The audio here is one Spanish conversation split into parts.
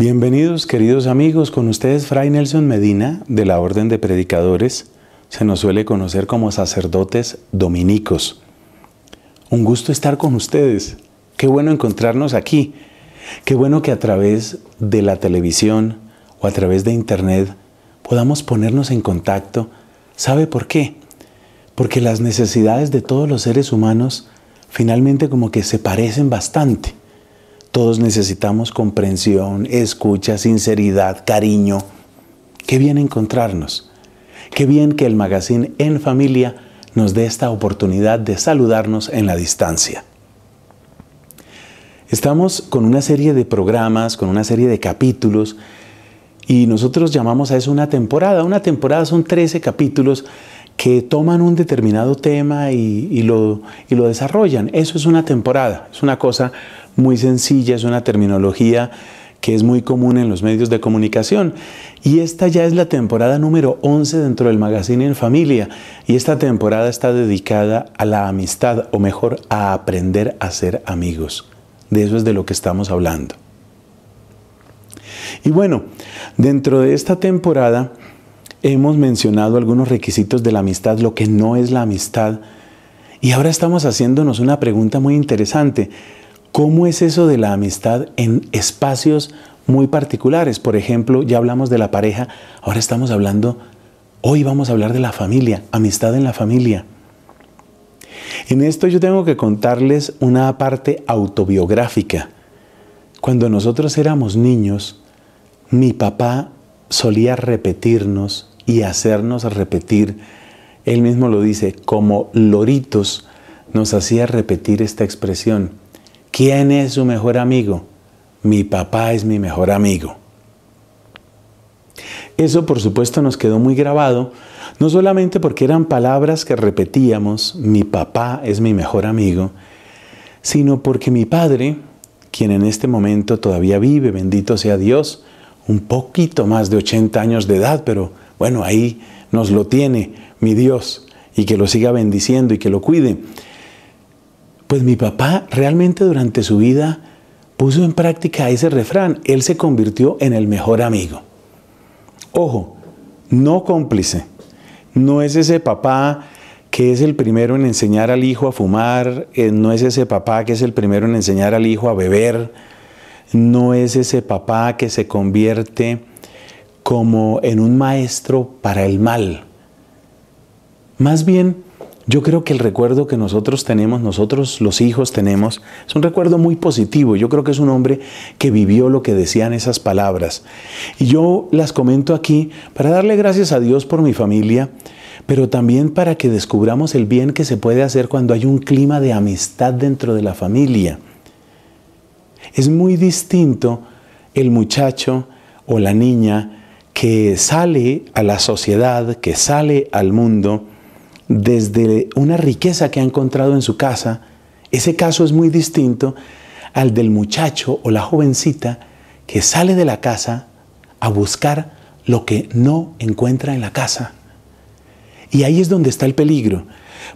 Bienvenidos queridos amigos, con ustedes Fray Nelson Medina de la Orden de Predicadores, se nos suele conocer como sacerdotes dominicos. Un gusto estar con ustedes, qué bueno encontrarnos aquí, qué bueno que a través de la televisión o a través de internet podamos ponernos en contacto. ¿Sabe por qué? Porque las necesidades de todos los seres humanos finalmente como que se parecen bastante. Todos necesitamos comprensión, escucha, sinceridad, cariño. Qué bien encontrarnos. Qué bien que el magazine En Familia nos dé esta oportunidad de saludarnos en la distancia. Estamos con una serie de programas, con una serie de capítulos, y nosotros llamamos a eso una temporada. Una temporada son 13 capítulos que toman un determinado tema y, lo, y lo desarrollan. Eso es una temporada, es una cosa muy sencilla, es una terminología que es muy común en los medios de comunicación. Y esta ya es la temporada número 11 dentro del Magazine en Familia. Y esta temporada está dedicada a la amistad, o mejor, a aprender a ser amigos. De eso es de lo que estamos hablando. Y bueno, dentro de esta temporada hemos mencionado algunos requisitos de la amistad, lo que no es la amistad. Y ahora estamos haciéndonos una pregunta muy interesante. ¿Cómo es eso de la amistad en espacios muy particulares? Por ejemplo, ya hablamos de la pareja, ahora estamos hablando, hoy vamos a hablar de la familia, amistad en la familia. En esto yo tengo que contarles una parte autobiográfica. Cuando nosotros éramos niños, mi papá solía repetirnos y hacernos repetir. Él mismo lo dice, como loritos nos hacía repetir esta expresión. ¿Quién es su mejor amigo? Mi papá es mi mejor amigo. Eso por supuesto nos quedó muy grabado, no solamente porque eran palabras que repetíamos, mi papá es mi mejor amigo, sino porque mi padre, quien en este momento todavía vive, bendito sea Dios, un poquito más de 80 años de edad, pero bueno, ahí nos lo tiene mi Dios y que lo siga bendiciendo y que lo cuide. Pues mi papá realmente durante su vida puso en práctica ese refrán. Él se convirtió en el mejor amigo. Ojo, no cómplice. No es ese papá que es el primero en enseñar al hijo a fumar, eh, no es ese papá que es el primero en enseñar al hijo a beber, no es ese papá que se convierte como en un maestro para el mal. Más bien, yo creo que el recuerdo que nosotros tenemos, nosotros los hijos tenemos, es un recuerdo muy positivo. Yo creo que es un hombre que vivió lo que decían esas palabras. Y yo las comento aquí para darle gracias a Dios por mi familia, pero también para que descubramos el bien que se puede hacer cuando hay un clima de amistad dentro de la familia. Es muy distinto el muchacho o la niña que sale a la sociedad, que sale al mundo desde una riqueza que ha encontrado en su casa, ese caso es muy distinto al del muchacho o la jovencita que sale de la casa a buscar lo que no encuentra en la casa. Y ahí es donde está el peligro,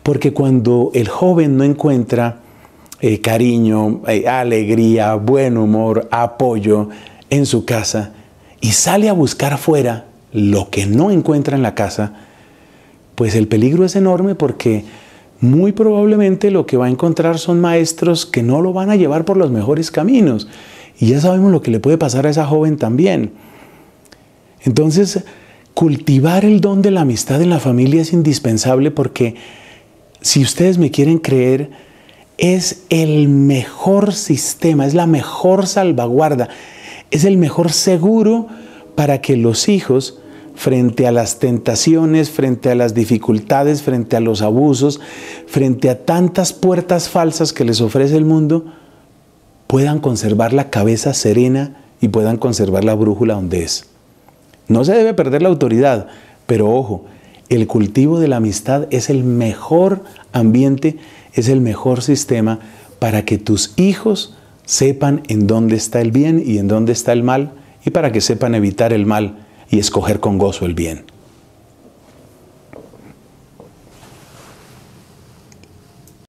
porque cuando el joven no encuentra eh, cariño, eh, alegría, buen humor, apoyo en su casa, y sale a buscar afuera lo que no encuentra en la casa, pues el peligro es enorme porque muy probablemente lo que va a encontrar son maestros que no lo van a llevar por los mejores caminos. Y ya sabemos lo que le puede pasar a esa joven también. Entonces, cultivar el don de la amistad en la familia es indispensable porque, si ustedes me quieren creer, es el mejor sistema, es la mejor salvaguarda es el mejor seguro para que los hijos, frente a las tentaciones, frente a las dificultades, frente a los abusos, frente a tantas puertas falsas que les ofrece el mundo, puedan conservar la cabeza serena y puedan conservar la brújula donde es. No se debe perder la autoridad, pero ojo, el cultivo de la amistad es el mejor ambiente, es el mejor sistema para que tus hijos sepan en dónde está el bien y en dónde está el mal, y para que sepan evitar el mal y escoger con gozo el bien.